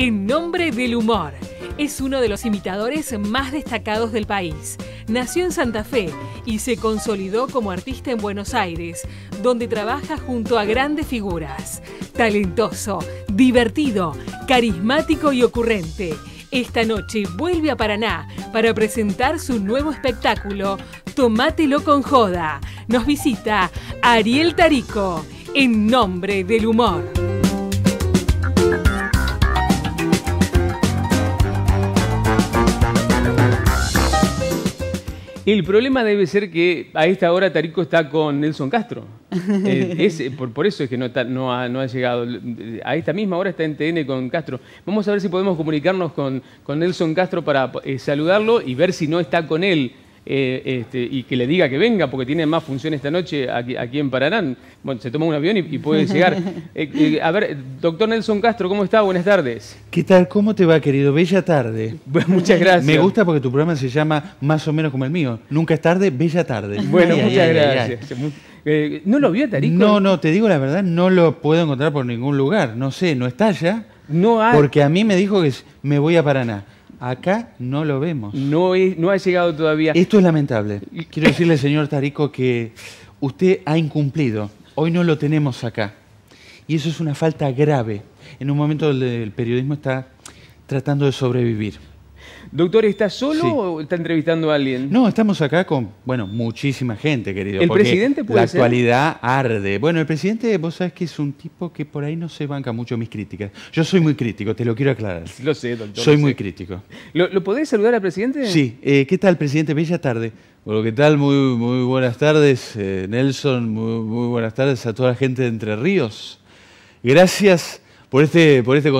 En nombre del humor. Es uno de los imitadores más destacados del país. Nació en Santa Fe y se consolidó como artista en Buenos Aires, donde trabaja junto a grandes figuras. Talentoso, divertido, carismático y ocurrente. Esta noche vuelve a Paraná para presentar su nuevo espectáculo, Tomátelo con Joda. Nos visita Ariel Tarico, en nombre del humor. El problema debe ser que a esta hora Tarico está con Nelson Castro. Eh, eh, por, eso es que no, ha, llegado. A esta misma hora está en TN con Castro. Vamos a ver si podemos comunicarnos con, Nelson Castro para eh, saludarlo y ver si no está con él. Eh, este, y que le diga que venga porque tiene más función esta noche aquí, en Paraná. Bueno, se toma un avión y, puede llegar. Eh, eh, a ver, doctor Nelson Castro, ¿cómo está? Buenas tardes. ¿Qué tal? ¿Cómo te va, querido? Bella tarde. muchas gracias. Me gusta porque tu programa se llama más o menos como el mío. Nunca es tarde, bella tarde. Bueno, muchas gracias. ¿No lo vio Tarico? No, no, te digo la verdad, no lo puedo encontrar por ningún lugar. No sé, no está allá. No hay. Porque a mí me dijo que me voy a Paraná. Acá no lo vemos. No, no ha llegado todavía. Esto es lamentable. Quiero decirle, señor Tarico, que usted ha incumplido. Hoy no lo tenemos acá. Y eso es una falta grave en un momento donde el periodismo está tratando de sobrevivir. Doctor, ¿estás solo o está entrevistando a alguien? No, estamos acá con, bueno, muchísima gente, querido. ¿El presidente La actualidad arde. Bueno, el presidente, vos sabés que es un tipo que por ahí no se banca mucho mis críticas. Yo soy muy crítico, te lo quiero aclarar. Lo sé, doctor. Soy muy crítico. ¿Lo, podés saludar al presidente? Sí. Eh, ¿Qué tal, presidente? Bella tarde. Bueno, ¿qué tal? Muy, muy buenas tardes, eh, Nelson. muy buenas tardes a toda la gente de Entre Ríos. Gracias por este, por este,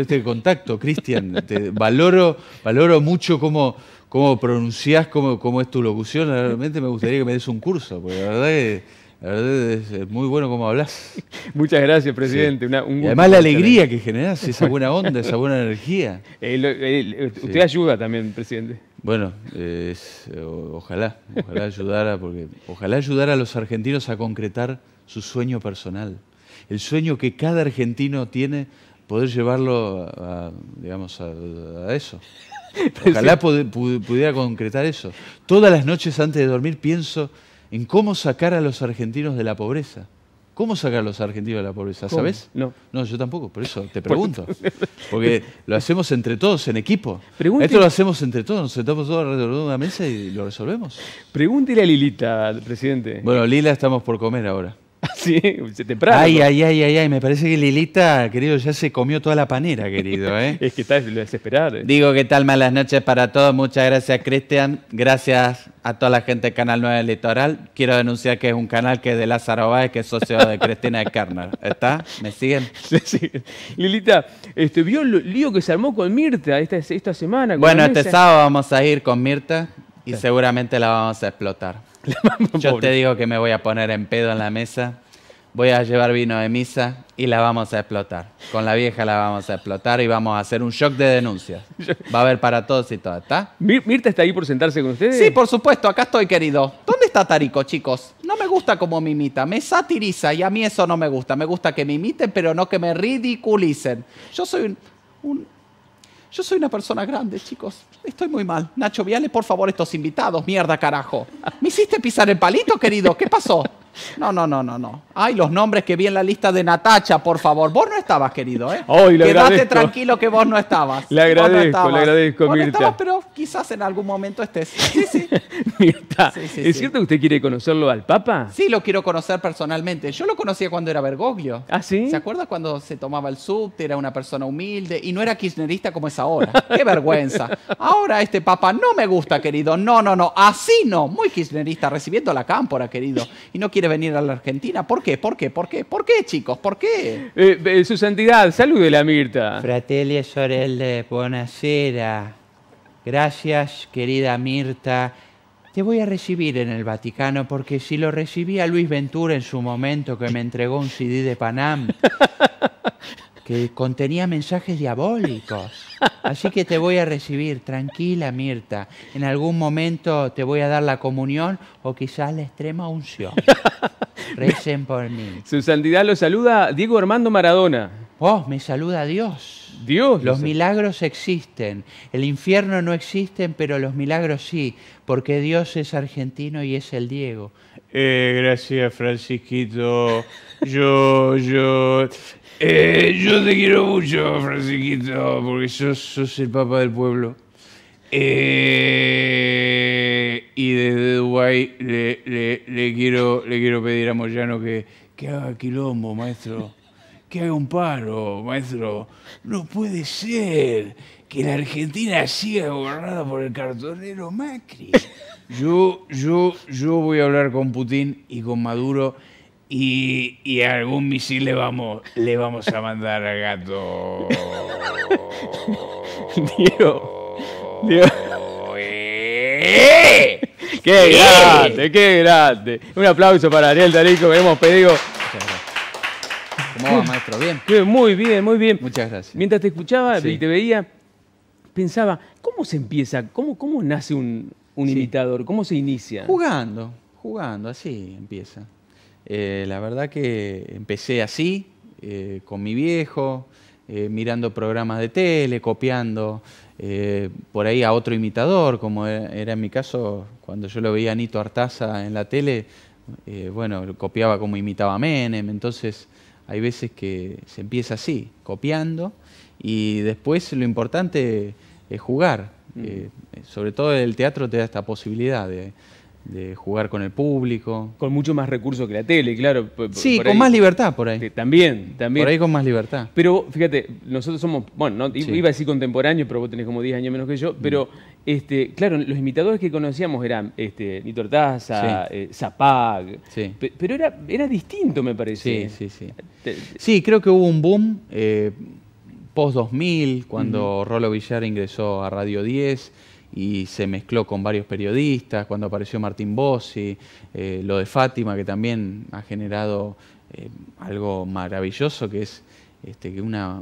este contacto, Cristian. valoro, valoro mucho cómo, cómo pronunciás, cómo, cómo, es tu locución. Realmente me gustaría que me des un curso, porque la verdad es, muy bueno cómo hablas. Muchas gracias, presidente. además la alegría que generás, esa buena onda, esa buena energía. Eh, eh, usted ayuda también, presidente. Bueno, eh, ojalá, ojalá ayudara, porque ojalá ayudara a los argentinos a concretar su sueño personal el sueño que cada argentino tiene, poder llevarlo a, digamos, a, eso. Ojalá pudiera concretar eso. Todas las noches antes de dormir pienso en cómo sacar a los argentinos de la pobreza. ¿Cómo sacar a los argentinos de la pobreza? ¿Sabes? No. No, yo tampoco, por eso te pregunto. Porque lo hacemos entre todos, en equipo. Esto lo hacemos entre todos, nos sentamos todos alrededor de una mesa y lo resolvemos. Pregúntele a Lilita, presidente. Bueno, Lila, estamos por comer ahora. sí, temprano. Ay, ay, ay, ay, ay, me parece que Lilita, querido, ya se comió toda la panera, querido. ¿eh? es que está desesperada. Eh. Digo, ¿qué tal? Malas noches para todos. Muchas gracias, Cristian. Gracias a toda la gente de Canal 9 del Litoral. Quiero denunciar que es un canal que es de Lázaro Báez, que es socio de Cristina de Kerner. ¿Está? ¿Me siguen? Sí. Lilita, este, ¿vio el lío que se armó con Mirta esta, semana? Bueno, este eh. sábado vamos a ir con Mirta y seguramente la vamos a explotar. Yo te digo que me voy a poner en pedo en la mesa, voy a llevar vino de misa y la vamos a explotar. Con la vieja la vamos a explotar y vamos a hacer un shock de denuncias. Va a haber para todos y todas, ¿está? ¿Mirta está ahí por sentarse con ustedes? Sí, por supuesto, acá estoy, querido. ¿Dónde está Tarico, chicos? No me gusta como me imita, me satiriza y a mí eso no me gusta. Me gusta que me imiten, pero no que me ridiculicen. Yo soy un yo soy una persona grande, chicos. Estoy muy mal. Nacho, viale por favor estos invitados. Mierda, carajo. Me hiciste pisar el palito, querido. ¿Qué pasó? No, no, no, no, no. Ay, los nombres que vi en la lista de Natacha, por favor. Vos no estabas, querido, ¿eh? Quédate tranquilo que vos no estabas. Le agradezco, le agradezco, No pero quizás en algún momento estés. Sí, sí. ¿es cierto que usted quiere conocerlo al Papa? Sí, lo quiero conocer personalmente. Yo lo conocía cuando era Bergoglio. ¿Ah, sí? ¿Se acuerda cuando se tomaba el subte, era una persona humilde y no era kirchnerista como es ahora? ¡Qué vergüenza! Ahora este Papa no me gusta, querido. No, no, no. Así no. Muy kirchnerista, recibiendo la cámpora, querido. Y no quiero venir a la Argentina. ¿Por qué? ¿Por qué? ¿Por qué? ¿Por qué, chicos? ¿Por qué? Eh, eh, su santidad, salude la Mirta. Fratelli e Sorelle, buonasera. Gracias, querida Mirta. Te voy a recibir en el Vaticano porque si lo recibí a Luis Ventura en su momento que me entregó un CD de Panam que contenía mensajes diabólicos. Así que te voy a recibir, tranquila Mirta. En algún momento te voy a dar la comunión o quizás la extrema unción. Recen por mí. Su santidad lo saluda Diego Armando Maradona. Oh, me saluda Dios. Dios. Los milagros existen. El infierno no existe, pero los milagros sí, porque Dios es argentino y es el Diego. Eh, gracias, Francisquito. Yo, yo. Eh, yo te quiero mucho, Francisquito, porque sos el papa del pueblo. Eh, y desde Dubái le, quiero, le quiero pedir a Moyano que, que haga quilombo, maestro. Que haga un paro, maestro. No puede ser que la Argentina siga gobernada por el cartonero Macri. Yo, yo, yo voy a hablar con Putin y con Maduro y, y algún misil le vamos, le vamos a mandar al gato. Dios. ¡Qué grande! ¡Qué grande! Un aplauso para Ariel Tarico que hemos pedido. ¿Cómo va, maestro? ¿Bien? Muy bien, muy bien. Muchas gracias. Mientras te escuchaba y te veía, pensaba, ¿cómo se empieza? ¿Cómo, cómo nace un, un imitador? ¿Cómo se inicia? Jugando, jugando, así empieza. Eh, la verdad que empecé así, eh, con mi viejo. Eh, mirando programas de tele, copiando eh, por ahí a otro imitador, como e-, era en mi caso, cuando yo lo veía a Nito Artaza en la tele, eh, bueno, copiaba como imitaba Menem, entonces hay veces que se empieza así, copiando, y después lo importante es jugar. Mm. sobre todo el teatro te da esta posibilidad de, de jugar con el público. Con mucho más recursos que la tele, claro. sí, con más libertad por ahí. También, también. Por ahí con más libertad. Pero fíjate, nosotros somos, bueno, iba a decir contemporáneo, pero vos tenés como 10 años menos que yo, mm. pero este, claro, los imitadores que conocíamos eran este, Nito eh, Zapag, sí. pero era, era distinto me parece. Sí, sí, sí. Sí, creo que hubo un boom eh, post 2000, cuando Rolo Villar ingresó a Radio 10 y se mezcló con varios periodistas, cuando apareció Martín Bossi, eh, lo de Fátima, que también ha generado eh, algo maravilloso, que es este, que una,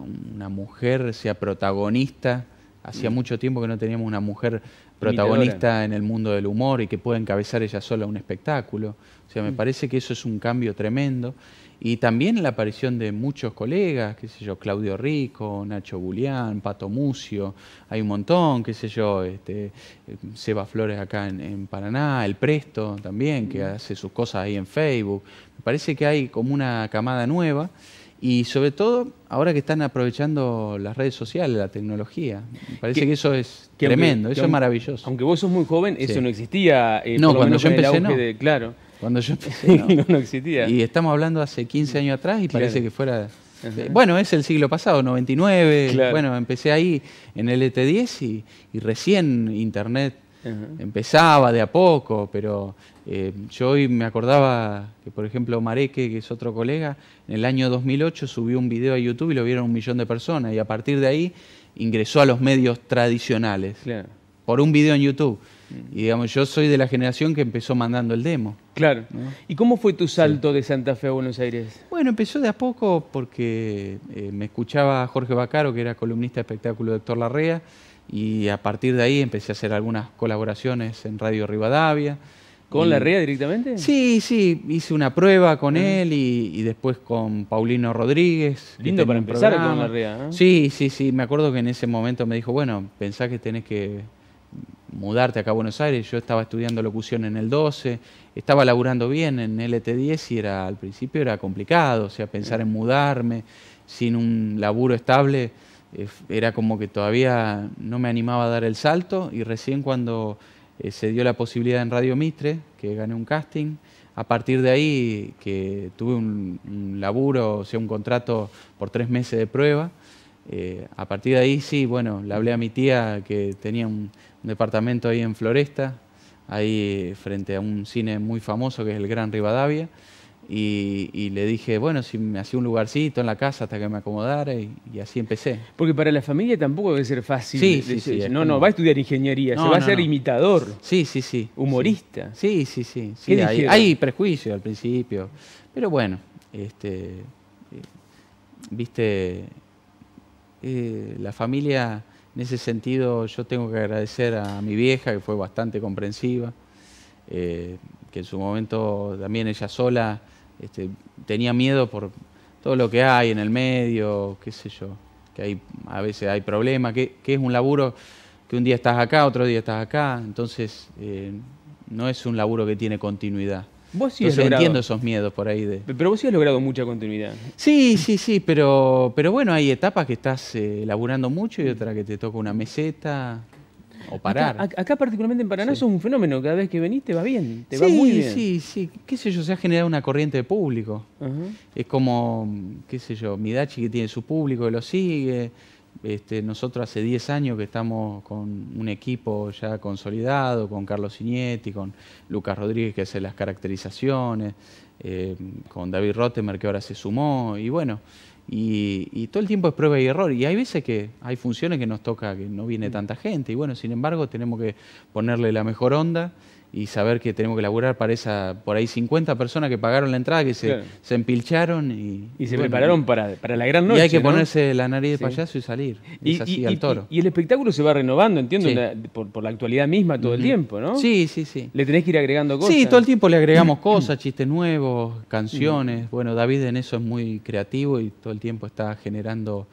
mujer sea protagonista. Hacía mm. mucho tiempo que no teníamos una mujer protagonista en el mundo del humor y que puede encabezar ella sola un espectáculo. O sea, me mm. parece que eso es un cambio tremendo. Y también la aparición de muchos colegas, qué sé yo, Claudio Rico, Nacho Bulián, Pato Mucio, hay un montón, qué sé yo, este, Seba Flores acá en, en Paraná, El Presto también, que mm. hace sus cosas ahí en Facebook. Me parece que hay como una camada nueva. Y sobre todo, ahora que están aprovechando las redes sociales, la tecnología. parece que, eso es tremendo, eso es maravilloso. Aunque vos sos muy joven, eso no existía. Eh, no, cuando yo empecé, no. claro. Cuando yo empecé, no. existía. Y estamos hablando hace 15 años atrás y parece que fuera Bueno, es el siglo pasado, 99. Bueno, empecé ahí en el ET10 y, recién Internet empezaba de a poco, pero eh, yo hoy me acordaba que, por ejemplo, Mareque, que es otro colega, en el año 2008 subió un video a YouTube y lo vieron un millón de personas y a partir de ahí ingresó a los medios tradicionales claro. por un video en YouTube. Mm. Y digamos, yo soy de la generación que empezó mandando el demo. Claro. ¿Y cómo fue tu salto de Santa Fe a Buenos Aires? Bueno, empezó de a poco porque eh, me escuchaba a Jorge Bacaro, que era columnista de espectáculo de Héctor Larrea, y a partir de ahí empecé a hacer algunas colaboraciones en Radio Rivadavia. ¿Con la Larrea directamente? Sí, sí, hice una prueba con ah. él y, después con Paulino Rodríguez. Lindo para empezar con la ¿eh? Sí, sí, sí, me acuerdo que en ese momento me dijo, bueno, pensás que tenés que mudarte acá a Buenos Aires, yo estaba estudiando locución en el 12, estaba laburando bien en LT10 y era al principio era complicado, o sea, pensar en mudarme sin un laburo estable, eh, era como que todavía no me animaba a dar el salto y recién cuando eh, se dio la posibilidad en Radio Mitre, que gané un casting. A partir de ahí que tuve un, laburo, o sea, un contrato por tres meses de prueba. Eh, a partir de ahí sí, bueno, le hablé a mi tía que tenía un departamento ahí en Floresta, ahí eh, frente a un cine muy famoso que es el Gran Rivadavia. Y, le dije, bueno, si me hacía un lugarcito en la casa hasta que me acomodara y, así empecé. Porque para la familia tampoco debe ser fácil. Sí, sí, sí, no, no, va a estudiar ingeniería, se va a ser imitador. Sí, sí, sí. Humorista. Sí, sí, sí. hay, hay, prejuicio al principio. Pero bueno, este, eh, viste, eh, la familia, en ese sentido, yo tengo que agradecer a mi vieja, que fue bastante comprensiva, eh, que en su momento también ella sola este, tenía miedo por todo lo que hay en el medio, qué sé yo, que hay, a veces hay problemas, que, es un laburo que un día estás acá, otro día estás acá, entonces eh, no es un laburo que tiene continuidad. Vos sí Entonces, entiendo esos miedos por ahí. Pero vos sí has logrado mucha continuidad. Sí, sí, sí, pero, pero bueno, hay etapas que estás eh, laburando mucho y otra que te toca una meseta o parar. Acá, particularmente en Paraná es un fenómeno, cada vez que venís te va bien, te va muy bien. Sí, sí, qué sé yo, se ha generado una corriente de público. Es como, qué sé yo, Midachi que tiene su público, que lo sigue. Este, nosotros hace 10 años que estamos con un equipo ya consolidado, con Carlos Ignetti, con Lucas Rodríguez que hace las caracterizaciones, eh, con David Rotemer que ahora se sumó, y bueno, y, todo el tiempo es prueba y error. Y hay veces que hay funciones que nos toca que no viene mm. tanta gente. Y bueno, sin embargo, tenemos que ponerle la mejor onda y saber que tenemos que laburar para esa, por ahí 50 personas que pagaron la entrada, que se, empilcharon y... Y se prepararon para, para la gran noche. Y hay que ponerse la nariz de payaso y salir. Y, toro. Y, el espectáculo se va renovando, entiendo, por, la actualidad misma todo el tiempo, ¿no? Sí, sí, sí. Le tenés que ir agregando cosas. Sí, todo el tiempo le agregamos cosas, chistes nuevos, canciones. Bueno, David en eso es muy creativo y todo el tiempo está generando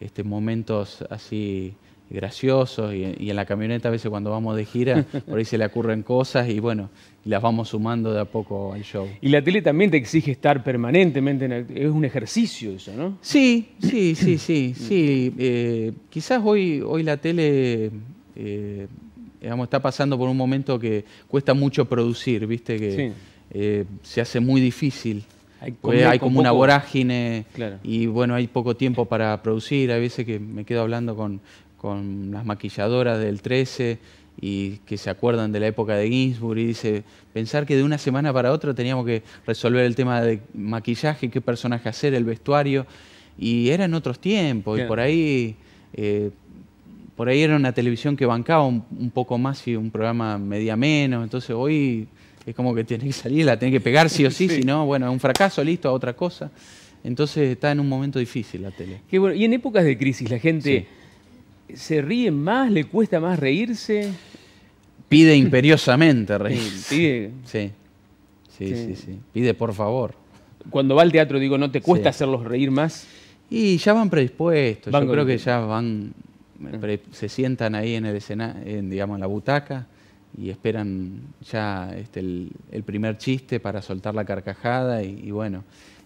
este, momentos así graciosos y, en la camioneta a veces cuando vamos de gira, por ahí se le ocurren cosas y bueno, las vamos sumando de a poco al show. Y la tele también te exige estar permanentemente, en es un ejercicio eso, ¿no? Sí, sí, sí, sí, sí. Eh, quizás hoy, hoy la tele... Eh, está pasando por un momento que cuesta mucho producir, ¿viste? Que eh, se hace muy difícil. Hay, como una vorágine y bueno, hay poco tiempo para producir. Hay veces que me quedo hablando con, con las maquilladoras del 13 y que se acuerdan de la época de Ginsburg y dice, pensar que de una semana para otra teníamos que resolver el tema de maquillaje, qué personaje hacer, el vestuario, y eran otros tiempos, y por ahí, eh, por ahí era una televisión que bancaba un, poco más y un programa media menos, entonces hoy es como que tiene que salir, la tiene que pegar sí o sí, si no, bueno, es un fracaso, listo, a otra cosa. Entonces está en un momento difícil la tele. Y en épocas de crisis la gente se ríe más, le cuesta más reírse. Pide imperiosamente reírse. Pide. Sí. Sí, sí, sí, Pide por favor. Cuando va al teatro, digo, ¿no te cuesta hacerlos reír más? Y ya van predispuestos. Yo creo que ya van, eh, ah. se sientan ahí en el en, digamos, la butaca y esperan ya este, el, primer chiste para soltar la carcajada y, y, bueno,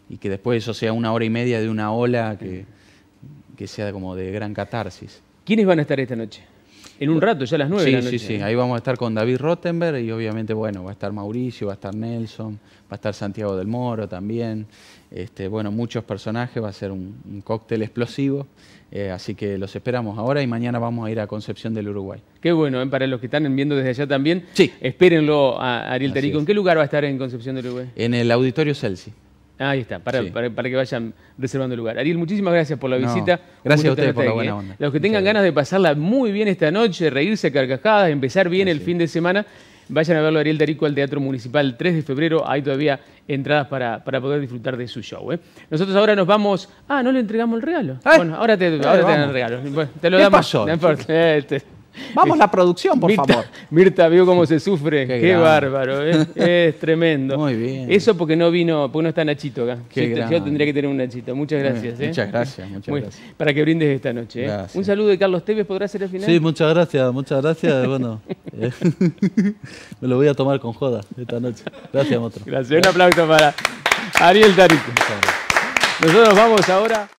y que después eso sea una hora y media de una ola que, que sea como de gran catarsis. ¿Quiénes van a estar esta noche? En un rato, ya a las nueve sí, de la Sí, sí, ahí vamos a estar con David Rottenberg y obviamente, bueno, va a estar Mauricio, va a estar Nelson, va a estar Santiago del Moro también. Este, bueno, muchos personajes, va a ser un, cóctel explosivo. Eh, así que los esperamos ahora y mañana vamos a ir a Concepción del Uruguay. Qué bueno, ¿eh? para los que están viendo desde allá también. Sí. Espérenlo a Ariel Tarico. ¿En qué lugar va a estar en Concepción del Uruguay? En el Auditorio Celsi. Ah, ahí está, para, para, que vayan reservando lugar. Ariel, muchísimas gracias por la visita. gracias a ustedes por la buena onda. ¿eh? Los que tengan ganas de pasarla muy bien esta noche, reírse a carcajadas, empezar bien ah, el fin de semana, vayan a verlo Ariel Tarico al Teatro Municipal 3 de febrero. Hay todavía entradas para, para poder disfrutar de su show. ¿eh? Nosotros ahora nos vamos... Ah, no le entregamos el regalo. Ah. Bueno, ahora te, dan el regalo. te lo ¿Qué damos. Pasó? Este. Vamos a la producción, por favor. Mirta vio cómo se sufre. Qué, bárbaro, ¿eh? es tremendo. Muy bien. Eso porque no vino, porque no está Nachito acá. yo, tendría que tener un Nachito. Muchas ¿eh? gracias. Muchas gracias, gracias. Para que brindes esta noche. ¿eh? Un saludo de Carlos Tevez, ¿podrá ser el final? Sí, muchas gracias, muchas gracias. bueno, me lo voy a tomar con joda esta noche. Gracias, Motro. Gracias. Un aplauso para Ariel Tarito. Nosotros vamos ahora.